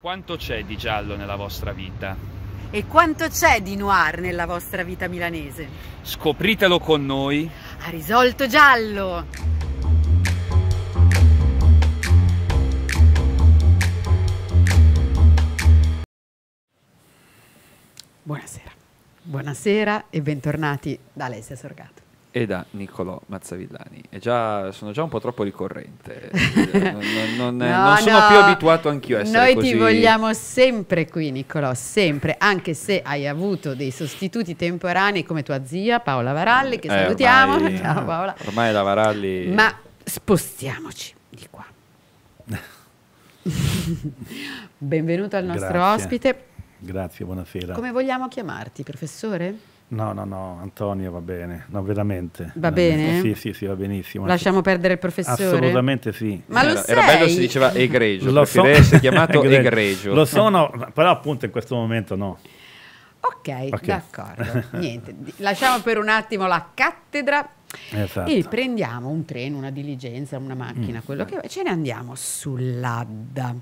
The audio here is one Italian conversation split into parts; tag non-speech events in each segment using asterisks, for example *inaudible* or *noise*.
Quanto c'è di giallo nella vostra vita? E quanto c'è di noir nella vostra vita milanese? Scopritelo con noi. A risolto giallo! Buonasera. Buonasera e bentornati da Alessia Sorgato e da Niccolò Mazzavillani. Già, sono già un po' troppo ricorrente, *laughs* non, non, no, non sono no. più abituato anch'io a essere Noi così... ti vogliamo sempre qui Niccolò, sempre, anche se hai avuto dei sostituti temporanei come tua zia Paola Varalli, che eh, salutiamo, ormai, *laughs* ciao Paola. Ormai la Varalli... Ma spostiamoci di qua. *laughs* Benvenuto al nostro Grazie. ospite. Grazie, buonasera. Come vogliamo chiamarti, professore? No, no, no, Antonio va bene, no, veramente. Va bene? Sì, sì, sì, va benissimo. Lasciamo perdere il professore? Assolutamente sì. Ma era, lo era sei? bello si diceva egregio, lo so. essere *laughs* chiamato egregio. Lo sono, però appunto in questo momento no. Ok, d'accordo. Niente, lasciamo per un attimo la cattedra esatto. e prendiamo un treno, una diligenza, una macchina, mm. quello che ce ne andiamo sull'Adda.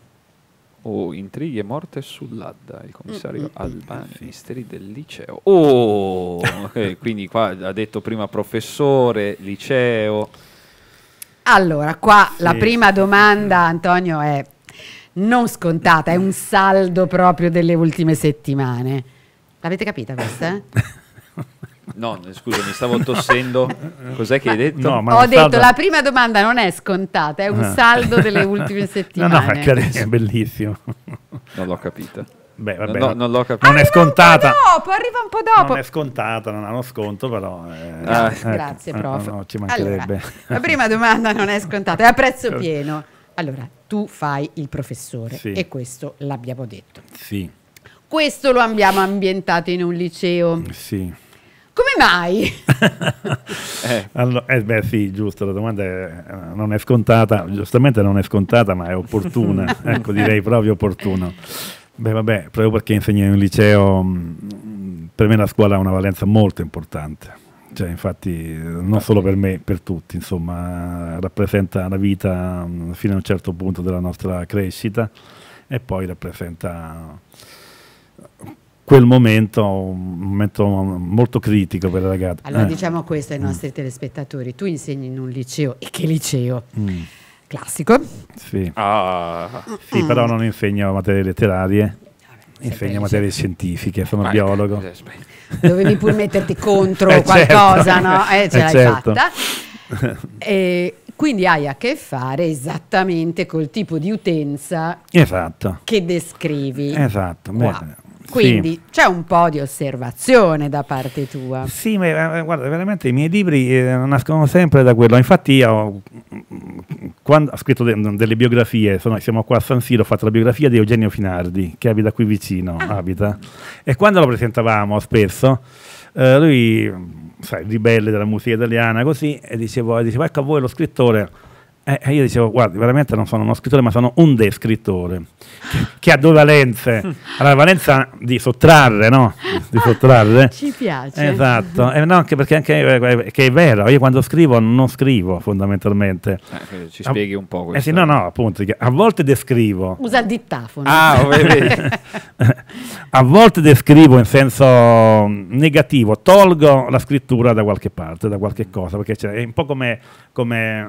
Oh, intrighi e morte sull'Adda, il commissario mm, mm, mm. Albani, misteri del liceo. Oh, okay, *laughs* eh, quindi qua ha detto prima professore, liceo. Allora, qua sì. la prima domanda, Antonio, è non scontata, è un saldo proprio delle ultime settimane. L'avete capita questa? Eh? *laughs* No, scusa, mi stavo tossendo. Cos'è che hai detto? No, Ho detto salda... la prima domanda non è scontata, è un ah. saldo delle ultime settimane. *laughs* No, no, è, è bellissimo. Non l'ho capita. Beh, vabbè, no, no, non l'ho capito. Non è scontata. Dopo, arriva un po' dopo. Non è scontata, non ha uno sconto, però. Eh, ah, ecco, grazie, prof. No, ci mancherebbe. Allora, la prima domanda non è scontata, è a prezzo pieno. Allora, tu fai il professore sì. e questo l'abbiamo detto. Sì. Questo lo abbiamo ambientato in un liceo. Sì. Come mai? *laughs* eh. Allora, eh, beh sì, giusto, la domanda è, eh, non è scontata, giustamente non è scontata, ma è opportuna, *laughs* ecco direi proprio opportuno. Beh vabbè, proprio perché insegno in un liceo, mm, per me la scuola ha una valenza molto importante. Cioè, infatti, non solo per me, per tutti, insomma, rappresenta la vita mm, fino a un certo punto della nostra crescita e poi rappresenta quel momento, un momento molto critico per la ragazza. Allora eh. diciamo questo ai mm. nostri mm. telespettatori, tu insegni in un liceo, e che liceo? Mm. Classico. Sì. Ah. sì mm. però non insegno materie letterarie. Vabbè, insegno materie scientifiche, sono Vai, biologo. Eh, Dovevi pur metterti *laughs* contro eh certo. qualcosa, certo. no? Eh, ce eh l'hai certo. fatta. *laughs* e quindi hai a che fare esattamente col tipo di utenza esatto. che descrivi. Esatto, bene. Quindi sì. c'è un po' di osservazione da parte tua. Sì, ma eh, guarda, veramente i miei libri eh, nascono sempre da quello. Infatti io mm, quando, ho scritto de mm, delle biografie, sono, siamo qua a San Siro, ho fatto la biografia di Eugenio Finardi, che abita qui vicino, ah. abita. E quando lo presentavamo spesso, eh, lui, sai, ribelle della musica italiana, così, e dicevo, diceva, ecco a voi lo scrittore e eh, eh, io dicevo, guardi, veramente non sono uno scrittore, ma sono un descrittore, che, ha due valenze. Allora, la valenza di sottrarre, no? Di sottrarre. *laughs* Ci piace. Esatto, eh, no, anche perché anche, eh, eh, che è vero, io quando scrivo non scrivo fondamentalmente. Eh, ci spieghi ah, un po' questo. Eh sì, no, no, appunto, a volte descrivo. Usa il dittafono. Ah, *laughs* a volte descrivo in senso negativo, tolgo la scrittura da qualche parte, da qualche cosa, perché è un po' come... come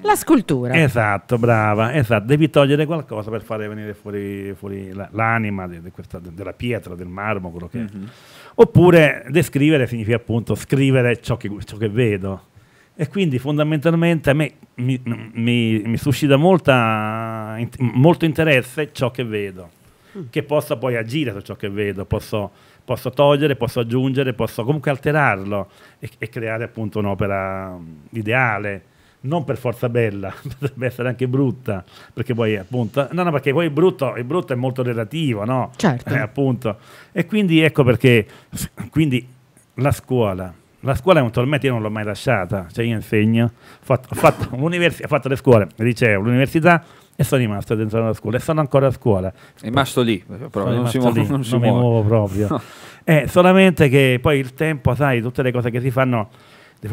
la scultura. Esatto, brava, esatto. Devi togliere qualcosa per fare venire fuori, fuori l'anima de, de questa, de, della pietra, del marmo, quello che mm-hmm. è. Mhm. Oppure descrivere significa appunto scrivere ciò che, ciò che vedo. E quindi fondamentalmente a me mi, mi, mi suscita molta, molto interesse ciò che vedo, mm. che possa poi agire su ciò che vedo, posso, posso togliere, posso aggiungere, posso comunque alterarlo e, e creare appunto un'opera mm, ideale non per forza bella, *laughs* potrebbe essere anche brutta, perché poi appunto, no, no, perché poi brutto, il brutto è molto relativo, no? Certo. Eh, appunto. E quindi ecco perché, quindi la scuola, la scuola eventualmente io non l'ho mai lasciata, cioè io insegno, ho fatto, ho fatto, *laughs* ho fatto le scuole, il liceo, l'università e sono rimasto dentro la scuola e sono ancora a scuola. È rimasto lì, però non, si muove, lì, non, si non mi muovo proprio. *laughs* eh, solamente che poi il tempo, sai, tutte le cose che si fanno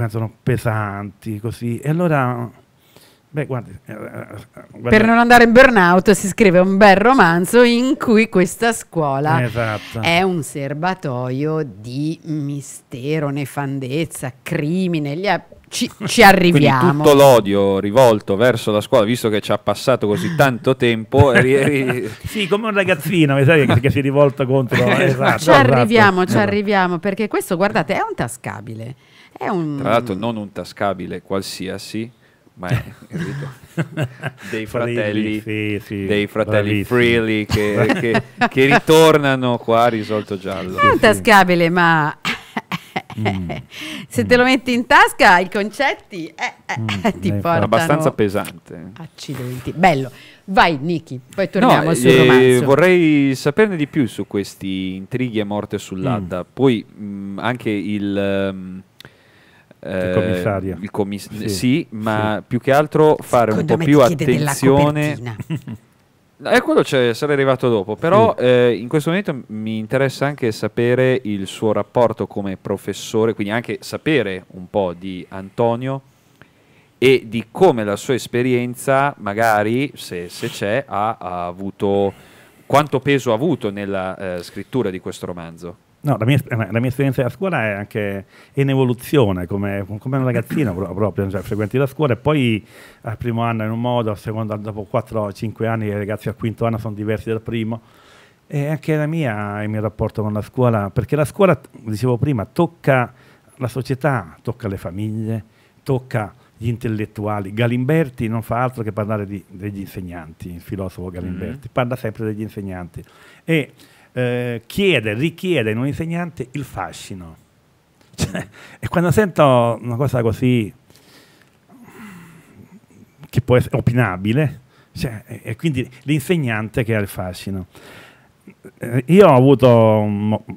sono pesanti, così. E allora, beh, guardi, eh, eh Per non andare in burnout si scrive un bel romanzo in cui questa scuola esatto. è un serbatoio di mistero, nefandezza, crimine, gli ha ci, *laughs* ci, arriviamo. Quindi tutto l'odio rivolto verso la scuola, visto che ci ha passato così tanto tempo. *laughs* ri, ri... Sì, come un ragazzino sai, che, che si è rivolto contro. *laughs* esatto, ci arriviamo, esatto. ci arriviamo, perché questo, guardate, è un tascabile. È un... Tra l'altro non un tascabile qualsiasi, ma è, *laughs* dei fratelli, sì, sì, dei fratelli Freely che, *laughs* che, che, ritornano qua Risolto Giallo. È un tascabile, ma mm. *laughs* se te lo metti in tasca i concetti eh, eh, mm. ti portano... Abbastanza pesante. Accidenti. Bello. Vai Niki, poi torniamo no, sul eh, romanzo. Vorrei saperne di più su questi intrighi e morte sull'Adda. Mm. Poi mh, mm, anche il... Um, il eh, commissario. Il commis- sì, sì, ma sì. più che altro fare Secondo un po' più attenzione. Eh, *laughs* quello cioè, sarei arrivato dopo, però sì. eh, in questo momento mi interessa anche sapere il suo rapporto come professore, quindi anche sapere un po' di Antonio e di come la sua esperienza, magari se, se c'è, ha, ha, avuto, quanto peso ha avuto nella eh, scrittura di questo romanzo. No, la mia, eh, la mia, esperienza della scuola è anche in evoluzione, come, come un ragazzino proprio, cioè, frequenti la scuola e poi al primo anno in un modo, al secondo dopo 4-5 anni i ragazzi al quinto anno sono diversi dal primo. E anche la mia, il mio rapporto con la scuola, perché la scuola, dicevo prima, tocca la società, tocca le famiglie, tocca gli intellettuali. Galimberti non fa altro che parlare di, degli insegnanti, il filosofo Galimberti, mm -hmm. parla sempre degli insegnanti. E eh, chiede, richiede in un insegnante il fascino. Cioè, e quando sento una cosa così, che può essere opinabile, cioè, e, quindi l'insegnante che ha il fascino. Eh, io ho avuto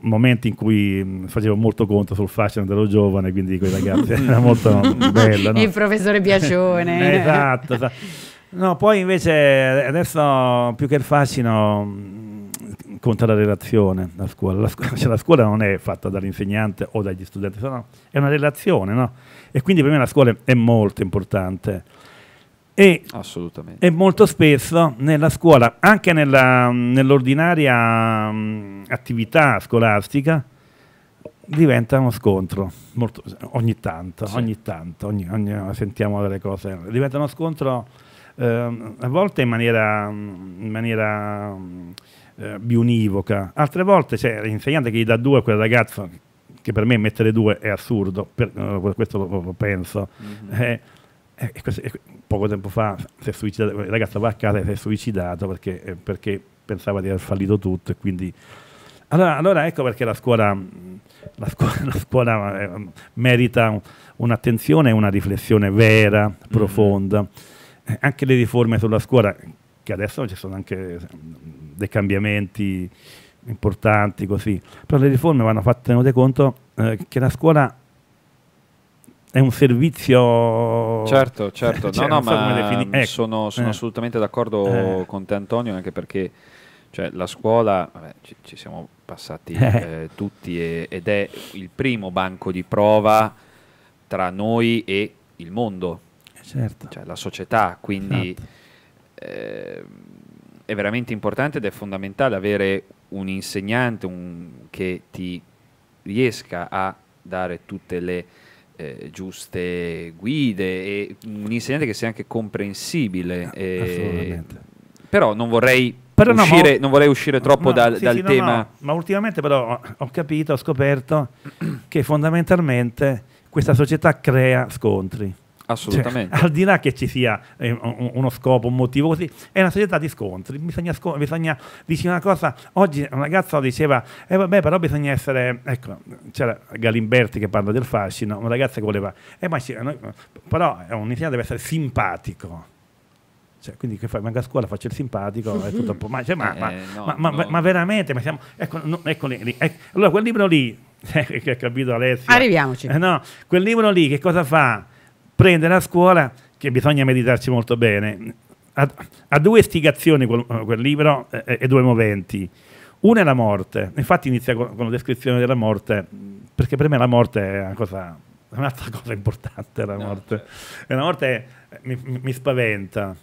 momenti in cui mm, facevo molto conto sul fascino dello giovane, quindi quei ragazzi *laughs* era molto bello. No? Il professore Piacione. esatto, esatto. No, poi invece adesso più che il fascino mm, incontra la relazione, la scuola. La, scu *laughs* cioè, la scuola non è fatta dall'insegnante o dagli studenti, no, è una relazione, no? E quindi per me la scuola è molto importante. E, e molto spesso nella scuola, anche nell'ordinaria nell mm, attività scolastica, diventa uno scontro molto, ogni tanto, sì. ogni tanto ogni, ogni, sentiamo delle cose diventa uno scontro eh, a volte in maniera, in maniera eh, biunivoca, altre volte c'è cioè, l'insegnante che gli dà due a quel ragazzo, che per me mettere due è assurdo, per, eh, questo lo, lo penso. Mm -hmm. eh, eh, poco tempo fa il ragazzo va a casa e si è suicidato perché, eh, perché pensava di aver fallito tutto quindi... Allora, allora, ecco perché la scuola, la scuola, la scuola eh, merita un'attenzione e una riflessione vera, mm -hmm. profonda. Eh, anche le riforme sulla scuola, che adesso ci sono anche dei cambiamenti importanti così, però le riforme vanno fatte tenute conto eh, che la scuola è un servizio certo certo *laughs* cioè, no, no, so ma mm, ecco. sono, sono eh. assolutamente d'accordo eh. con te Antonio anche perché cioè, la scuola vabbè, ci, ci, siamo passati *laughs* eh, tutti e, ed è il primo banco di prova tra noi e il mondo eh, certo. cioè la società quindi esatto ehm, è veramente importante ed è fondamentale avere un insegnante un, che ti riesca a dare tutte le eh, giuste guide e un insegnante che sia anche comprensibile. No, ah, e, eh, però non vorrei però uscire, no, non vorrei uscire troppo no, dal, sì, dal sì, tema. No, ma ultimamente però ho capito, ho scoperto che fondamentalmente questa società crea scontri. Cioè, Assolutamente. Cioè, al di là che ci sia eh, uno scopo, un motivo così, è una società di scontri. Bisogna, sco- bisogna dici una cosa. Oggi un ragazzo diceva, eh vabbè, però bisogna essere. Ecco, c'era Galimberti che parla del fascino, un ragazzo che voleva, eh, ma sì, noi, però eh, un insegnante deve essere simpatico. Cioè, quindi che fai? Manca a scuola, faccio il simpatico, è tutto un po'. Ma, cioè, ma, eh, no, ma, no. ma veramente, siamo, ecco, no, ecco lì, ecco. allora quel libro lì, *laughs* che ha capito Alessio. Arriviamoci. Eh, no, quel libro lì che cosa fa? prende la scuola che bisogna meditarci molto bene. Ha, ha due istigazioni quel, eh, quel libro eh, eh, e due moventi. Una è la morte, infatti inizia con, con, la descrizione della morte, perché per me la morte è una cosa, un'altra *laughs* cosa importante, la morte. No, certo. La morte mi, mi, spaventa,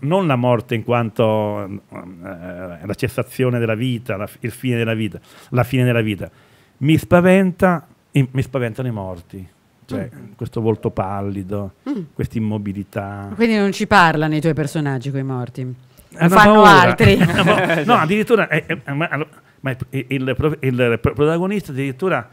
non la morte in quanto eh, la cessazione della vita, la, il fine della vita, la fine della vita, mi spaventa, mi spaventano i morti Certo. cioè questo volto pallido, mm. questa immobilità. Quindi non ci parlano i tuoi personaggi con i morti? Eh, fanno paura. altri. *laughs* *laughs* no, addirittura, è, eh, è, eh, ma, ma è, il, il, protagonista addirittura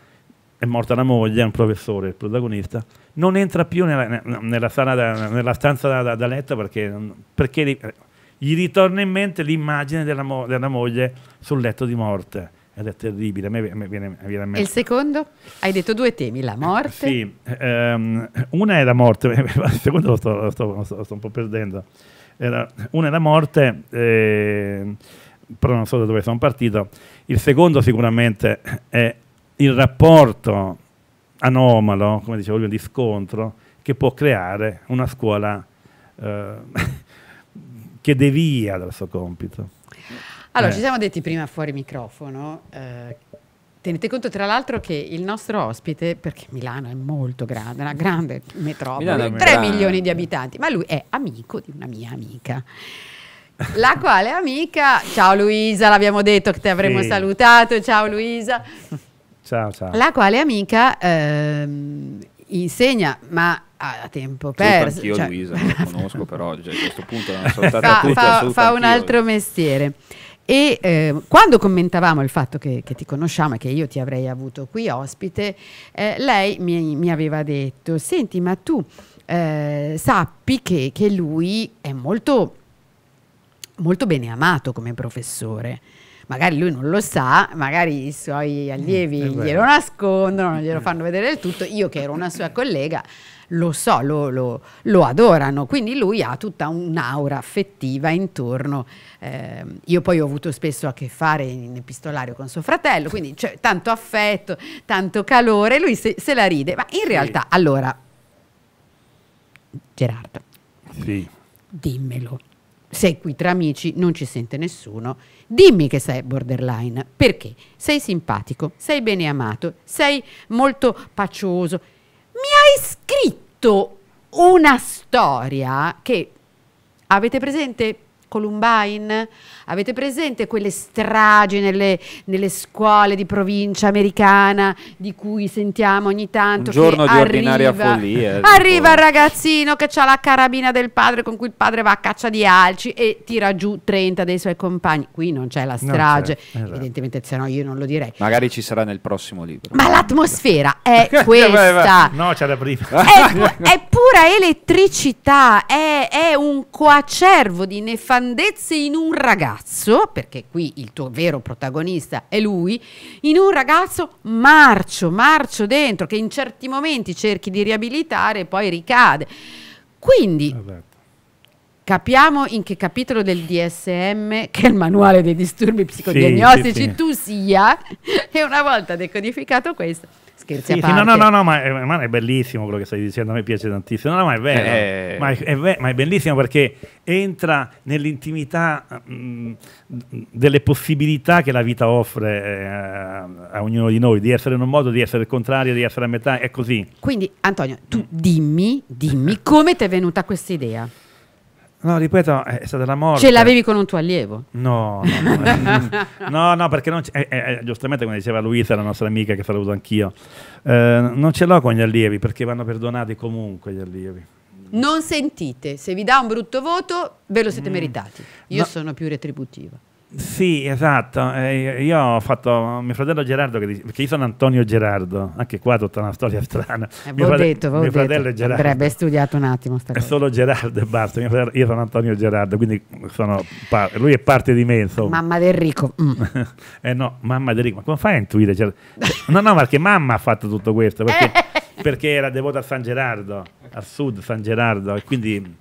è morta la moglie, è un professore, il protagonista, non entra più nella, nella, da, nella stanza da, da, da letto perché, mm, perché, eh, gli ritorna in mente l'immagine della, mo, della moglie sul letto di morte ed è terribile. A me, viene, viene, a me. E il secondo? Hai detto due temi, la morte. Sì, ehm, una è la morte, *laughs* il secondo lo sto, lo sto, lo sto, lo sto un po' perdendo. Era, una è la morte, eh, però non so da dove sono partito. Il secondo sicuramente è il rapporto anomalo, come dicevo prima, di scontro che può creare una scuola eh, *laughs* che devia dal suo compito. Allora, eh. ci siamo detti prima fuori microfono. Eh, tenete conto tra l'altro che il nostro ospite, perché Milano è molto grande, una grande metropoli, Milano, 3 Milano. milioni di abitanti, ma lui è amico di una mia amica. La quale amica, ciao Luisa, l'abbiamo detto che ti avremmo sì. salutato, ciao Luisa. Ciao, ciao. La quale amica ehm, insegna, ma a tempo perso. Anch'io cioè, Luisa, non la conosco però, cioè, a questo punto l'hanno *laughs* saltata fa, tutta, fa, fa un altro mestiere. E eh, quando commentavamo il fatto che, che, ti conosciamo e che io ti avrei avuto qui ospite, eh, lei mi, mi, aveva detto, senti ma tu eh, sappi che, che, lui è molto, molto bene amato come professore magari lui non lo sa, magari i suoi mm, allievi mm, glielo nascondono, non glielo mm. fanno vedere del tutto, io che ero una sua collega lo so, lo, lo, lo, adorano, quindi lui ha tutta un'aura affettiva intorno. Eh, io poi ho avuto spesso a che fare in epistolario con suo fratello, quindi c'è cioè, tanto affetto, tanto calore, lui se, se la ride, ma in sì. realtà allora, Gerardo, sì. dimmelo sei qui tra amici, non ci sente nessuno, dimmi che sei borderline, perché sei simpatico, sei bene amato, sei molto pacioso. Mi hai scritto una storia che avete presente Columbine? Avete presente quelle stragi nelle, nelle scuole di provincia americana di cui sentiamo ogni tanto? Un giorno di arriva, ordinaria follia. Eh, arriva il ragazzino che ha la carabina del padre con cui il padre va a caccia di alci e tira giù 30 dei suoi compagni. Qui non c'è la strage, c'è, esatto. evidentemente se no io non lo direi. Magari ci sarà nel prossimo libro. Ma l'atmosfera è *laughs* questa. no, c'era prima. È, *laughs* è pura elettricità, è, è un coacervo di nefandezze in un ragazzo ragazzo, perché qui il tuo vero protagonista è lui, in un ragazzo marcio, marcio dentro, che in certi momenti cerchi di riabilitare e poi ricade. Quindi... Vabbè capiamo in che capitolo del DSM, che è il manuale dei disturbi psicodiagnostici, sì, sì, sì. tu sia, *laughs* e una volta decodificato questo, scherzi sì, a parte. Sì, no, no, no, ma, è, ma è bellissimo quello che stai dicendo, a me piace tantissimo. No, ma è vero, eh. eh. ma, è, è, ma, è, bellissimo perché entra nell'intimità mh, mm, delle possibilità che la vita offre eh, a ognuno di noi, di essere in un modo, di essere il contrario, di essere a metà, è così. Quindi Antonio, tu dimmi, dimmi come ti è venuta questa idea. No, ripeto, è stata la morte. Ce l'avevi con un tuo allievo? No, no, no, *laughs* no, no perché non eh, eh, giustamente come diceva Luisa, la nostra amica che saluto anch'io, eh, non ce l'ho con gli allievi perché vanno perdonati comunque gli allievi. Non sentite, se vi dà un brutto voto ve lo siete mm. meritati. Io no. sono più retributiva. Sì, esatto. Eh, io ho fatto mio fratello Gerardo, che dice, perché io sono Antonio Gerardo, anche qua tutta una storia strana. Eh, mio, frate, detto, mio detto. fratello è Gerardo. Avrebbe studiato un attimo. Sta è solo Gerardo e basta. Fratello, io sono Antonio Gerardo, quindi sono lui è parte di me. Insomma. Mamma del ricco. Mm. *laughs* eh no, mamma del ricco, ma come fai a intuire? Cioè, cioè no, no, perché mamma ha fatto tutto questo, perché, *laughs* perché era devota a San Gerardo, al sud San Gerardo, e quindi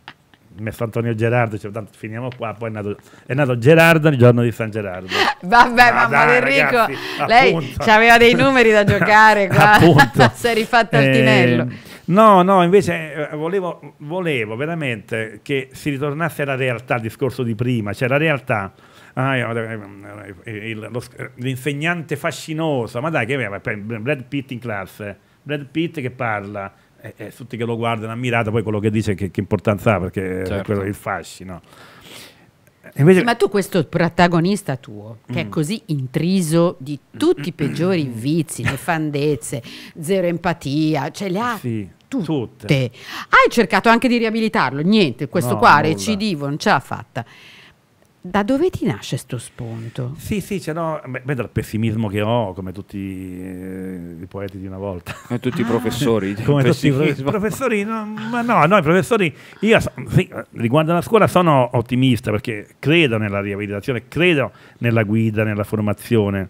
messo Antonio Gerardo, dicevo, tanto finiamo qua, poi è nato, è nato Gerardo il giorno di San Gerardo. *laughs* Vabbè, ah, mamma dai, Enrico, ragazzi, lei aveva dei numeri da giocare *laughs* qua, *laughs* si è rifatto al il tinello. Ehm, no, no, invece eh, volevo, volevo veramente che si ritornasse alla realtà, il discorso di prima, cioè la realtà... Ah, eh, eh, l'insegnante fascinoso, ma dai, che aveva Brad Pitt in classe, Brad Pitt che parla, e, e, tutti che lo guardano ammirata, poi quello che dice che, che importanza ha perché certo. quello è il fascino. Eh, invece... Sì, ma tu questo protagonista tuo, che mm. è così intriso di tutti i peggiori mm. vizi, nefandezze, zero empatia, ce le ha sì, tutte. tutte. Hai cercato anche di riabilitarlo, niente, questo no, qua recidivo non ce l'ha fatta. Da dove ti nasce questo spunto? Sì, sì, cioè, no, beh, dal pessimismo che ho, come tutti eh, i poeti di una volta. Come tutti ah. i professori. *laughs* come tutti i professori, no, ma no, noi professori, io sì, riguardo alla scuola sono ottimista perché credo nella riabilitazione, credo nella guida, nella formazione,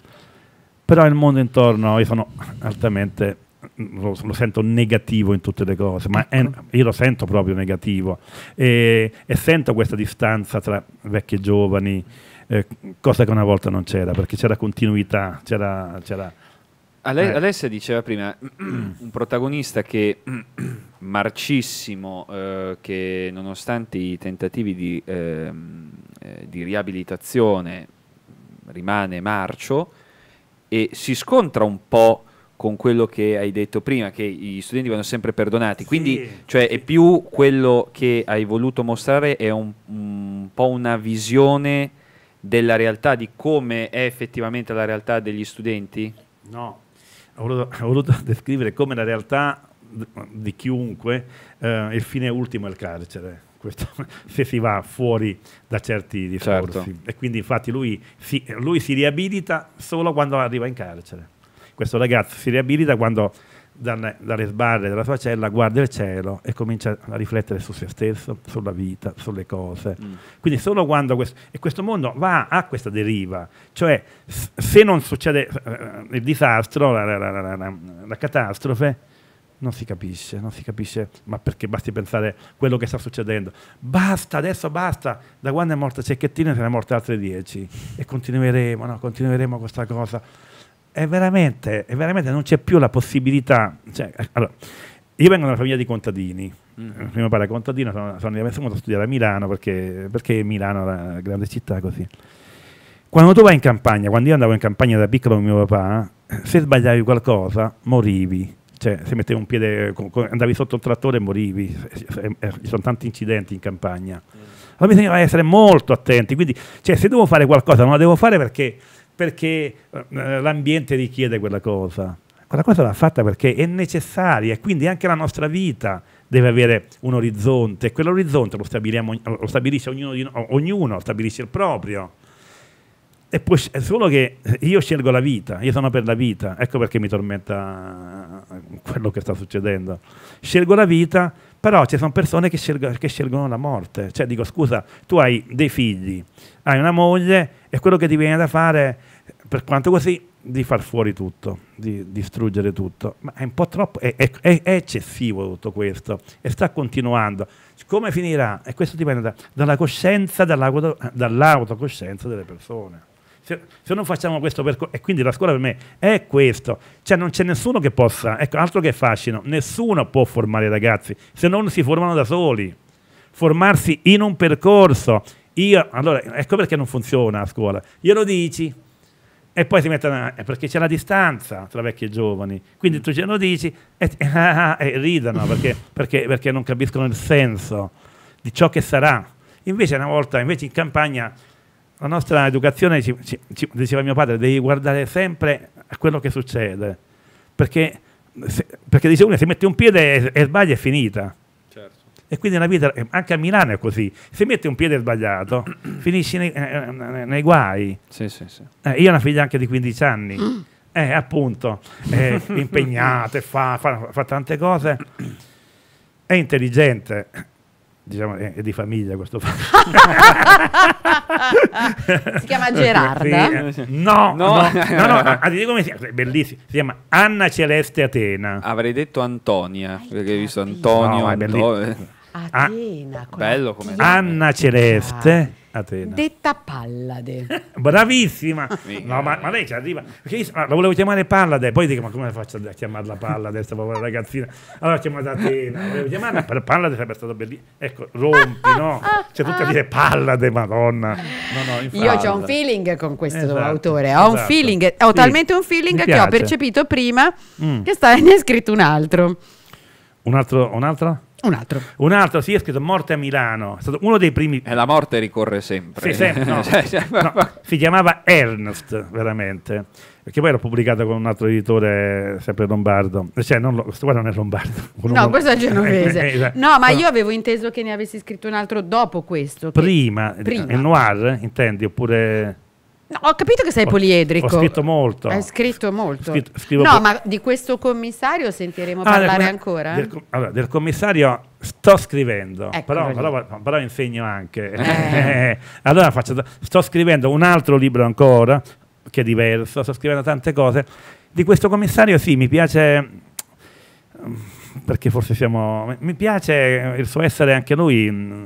però il mondo intorno, io sono altamente lo, lo, sento negativo in tutte le cose, ma è, ecco. io lo sento proprio negativo e, e, sento questa distanza tra vecchi e giovani, eh, cosa che una volta non c'era, perché c'era continuità, c'era... c'era Ale- eh. Alessia diceva prima, *clears throat* un protagonista che *clears throat* marcissimo, eh, che nonostante i tentativi di, ehm, eh, di riabilitazione rimane marcio e si scontra un po' con quello che hai detto prima, che gli studenti vanno sempre perdonati. Quindi cioè, sì. è più quello che hai voluto mostrare è un, un, po' una visione della realtà, di come è effettivamente la realtà degli studenti? No, ho voluto, ho voluto *laughs* descrivere come la realtà di chiunque, eh, il fine ultimo è il carcere. Questo, *laughs* se si va fuori da certi discorsi certo. e quindi infatti lui si, lui si riabilita solo quando arriva in carcere questo ragazzo si riabilita quando dalle, sbarre della sua cella guarda il cielo e comincia a riflettere su se stesso, sulla vita, sulle cose. Mm. Quindi solo quando questo, e questo mondo va a questa deriva, cioè se non succede uh, il disastro, la, la, la, la, catastrofe, non si capisce, non si capisce, ma perché basti pensare quello che sta succedendo. Basta, adesso basta, da quando è morta Cecchettina se ne sono morte altre dieci e continueremo, no? continueremo questa cosa è veramente, è veramente non c'è più la possibilità. Cioè, eh, allora, io vengo da una famiglia di contadini. Mm. Mm-hmm. Primo padre contadino, sono, sono venuto a studiare a Milano perché, perché Milano è una grande città così. Quando tu vai in campagna, quando io andavo in campagna da piccolo con mio papà, se sbagliavi qualcosa morivi. Cioè, se mettevi un piede, andavi sotto un trattore morivi. Eh, eh, ci sono tanti incidenti in campagna. Mm. Allora bisognava essere molto attenti. Quindi, cioè, se devo fare qualcosa, non la devo fare perché perché eh, eh, l'ambiente richiede quella cosa. Quella cosa va fatta perché è necessaria e quindi anche la nostra vita deve avere un orizzonte e quell'orizzonte lo, lo, stabilisce ognuno, di, ognuno stabilisce il proprio. E poi è solo che io scelgo la vita, io sono per la vita, ecco perché mi tormenta eh, quello che sta succedendo. Scelgo la vita però ci sono persone che, scelgono, che scelgono la morte. Cioè dico, scusa, tu hai dei figli, hai una moglie e quello che ti viene da fare, per quanto così, di far fuori tutto, di distruggere tutto. Ma è un po' troppo, è, è, è eccessivo tutto questo e sta continuando. Come finirà? E questo dipende da, dalla coscienza, dall'autocoscienza dell delle persone. Se, se non facciamo questo percorso, e quindi la scuola per me è questo, cioè non c'è nessuno che possa, ecco, altro che fascino, nessuno può formare i ragazzi se non si formano da soli. Formarsi in un percorso. Io, allora, ecco perché non funziona a scuola. Glielo dici, e poi si mettono perché c'è la distanza tra vecchi e giovani quindi tu glielo dici e, e, *laughs* e ridono perché, perché, perché, non capiscono il senso di ciò che sarà invece una volta invece in campagna la nostra educazione, ci, ci, ci, diceva mio padre, devi guardare sempre a quello che succede, perché, se, perché dice uno, se metti un piede e, e sbaglia è finita. Certo. E quindi la vita, eh, anche a Milano è così, se metti un piede sbagliato *coughs* finisci nei, eh, eh nei guai. Sì, sì, sì. Eh, io ho una figlia anche di 15 anni, *coughs* eh, appunto, è impegnata, fa, fa, fa tante cose, è intelligente diciamo, è, è, di famiglia questo fatto. *laughs* si chiama Gerarda? Eh. Eh, sì. No, no, no, no, no, ah, *laughs* come si chiama? Bellissimo, si chiama Anna Celeste Atena. Avrei detto Antonia, Hai perché hai visto Antonio. No, Anto- eh. Atena, ah, bello come Anna Celeste. Ah Atena. Detta Pallade. *laughs* Bravissima! Ah, no, ma, ma lei ci arriva. Io, la volevo chiamare Pallade, poi dico, ma come faccio a chiamarla Pallade, questa povera ragazzina? Allora ho chiamato Atena, volevo chiamarla, però Pallade sarebbe stato bellissimo. Ecco, rompi, no? C'è cioè, tutto a dire Pallade, madonna. No, no, Io ho un feeling con questo esatto, autore, ho esatto. un feeling, ho sì, talmente un feeling che ho percepito prima mm. che sta, *laughs* ne hai scritto un altro. Un altro? Un altro? Un altro. Un altro, sì, ha scritto Morte a Milano. È stato uno dei primi. E la morte ricorre sempre. Sì, sempre. No. *laughs* Cioè, cioè, no, si chiamava Ernst, veramente. Perché poi l'ho pubblicato con un altro editore, sempre lombardo. Cioè, lo, questo qua non è lombardo. *laughs* No, non... questo è genovese. *laughs* Esatto. no, ma io avevo inteso che ne avessi scritto un altro dopo questo. Prima, prima. il noir, intendi? Oppure. No, ho capito che sei ho, poliedrico. Ho scritto molto. Hai scritto molto. Scritto, no, po- ma di questo commissario sentiremo ah, parlare del, ancora? Del, allora, del commissario sto scrivendo, ecco, però, però, però, insegno anche. Eh. *laughs* allora faccio, sto scrivendo un altro libro ancora, che è diverso, sto scrivendo tante cose. Di questo commissario sì, mi piace, perché forse siamo... Mi piace il suo essere anche lui mm,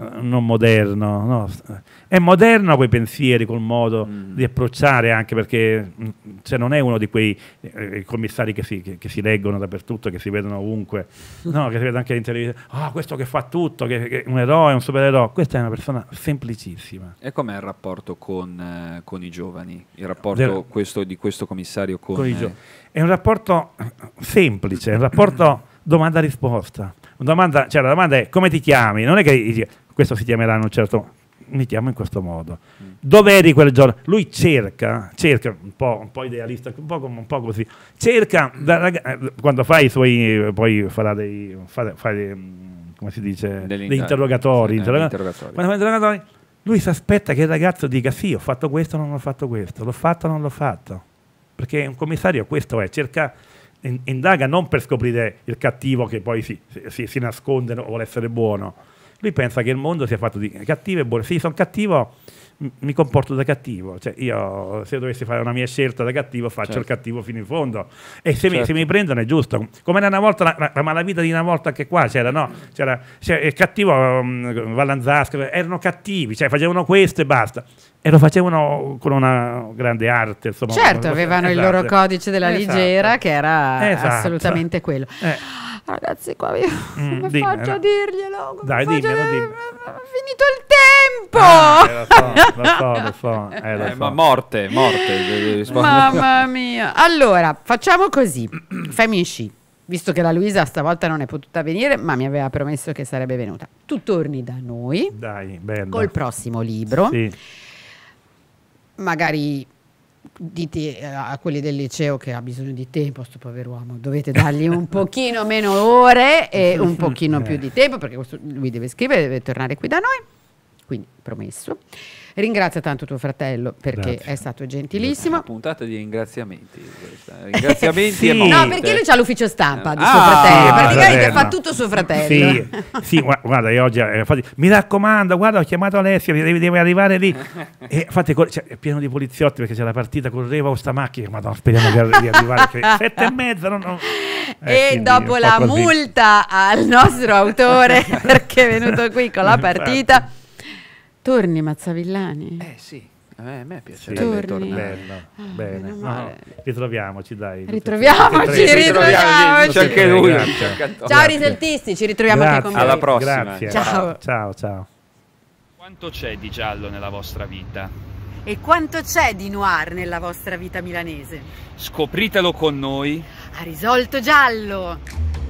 eh, non moderno. No? Eh, è moderno quei pensieri, col modo mm. di approcciare, anche perché mm, cioè, non è uno di quei eh, commissari che si, che, che si, leggono dappertutto, che si vedono ovunque, *laughs* no, che si vedono anche in televisione. Ah, oh, questo che fa tutto, che, che è un eroe, un supereroe. Questa è una persona semplicissima. E com'è il rapporto con, eh, con i giovani? Il rapporto Del, questo, di questo commissario con, con i eh, giovani? È un rapporto semplice, è un rapporto *clears throat* domanda-risposta. Domanda, cioè la domanda è come ti chiami? Non è che questo si chiamerà in un certo mi chiamo in questo modo. Mm. Dove eri quel giorno? Lui cerca, cerca un po', un po idealista, un po', un po', così, cerca, quando fa i suoi, poi farà dei, fa, fa dei come si dice, degli interrogatori, sì, interrogatori. interrogatori. Quando fa interrogatori, lui si aspetta che il ragazzo dica sì, ho fatto questo, non ho fatto questo, l'ho fatto, non l'ho fatto. Perché un commissario questo è, cerca indaga non per scoprire il cattivo che poi si, si, si nasconde o vuole essere buono, lui pensa che il mondo sia fatto di cattivo e buono. Se io sono cattivo, mi comporto da cattivo. Cioè, io se dovessi fare una mia scelta da cattivo, faccio certo. il cattivo fino in fondo. E se, certo. mi, se, certo. mi, prendono è giusto. Come era una volta la, la, malavita di una volta anche qua c'era, no? C'era, il cattivo um, mm, Vallanzasca, erano cattivi, cioè facevano questo e basta. E lo facevano con una grande arte. Insomma, certo, avevano esatto. il loro codice della esatto. leggera che era esatto. assolutamente quello. Eh. Ragazzi, qua vi... Mm, come *laughs* faccio a dirglielo? Come Dai, dimmi, a... dimmelo. Eh, finito il tempo! Ah, eh, lo so, lo so, lo so. *laughs* Eh, lo eh, so. Ma morte, morte. Eh, eh, Mamma *laughs* mia. Allora, facciamo così. Femmici, visto che la Luisa stavolta non è potuta venire, ma mi aveva promesso che sarebbe venuta. Tu torni da noi. Dai, bello. Col prossimo libro. Sì. Magari Diti eh, a quelli del liceo che ha bisogno di tempo sto povero uomo dovete dargli un *laughs* pochino meno ore e un pochino eh. più di tempo perché lui deve scrivere deve tornare qui da noi quindi promesso Ringrazia tanto tuo fratello perché Grazie. è stato gentilissimo. Una puntata di ringraziamenti. Ringraziamenti sì. No, perché lui ha l'ufficio stampa di ah, suo fratello. Praticamente fratello. fa tutto suo fratello. Sì, sì guarda, io oggi eh, infatti, mi raccomando, guarda, ho chiamato Alessia, deve, deve arrivare lì. *laughs* E infatti cioè, è pieno di poliziotti perché c'è la partita, correva o sta macchina, madonna, speriamo di arrivare. Che, *laughs* sette e mezza, no, no. Eh, e dopo la così. multa al nostro autore *laughs* perché è venuto qui con la partita. Torni Mazzavillani? Eh sì. A me, a me piacerebbe Torni. Ah, Bello, ah, bene. No, ritroviamoci, dai. Ritroviamoci, ritroviamoci. C'è anche lui. Ciao risaltisti, ci ritroviamo Grazie. anche con voi. Alla prossima. Grazie. Ciao. Ciao, ciao. Quanto c'è di giallo nella vostra vita? E quanto c'è di noir nella vostra vita milanese? Scopritelo con noi. Ha risolto giallo.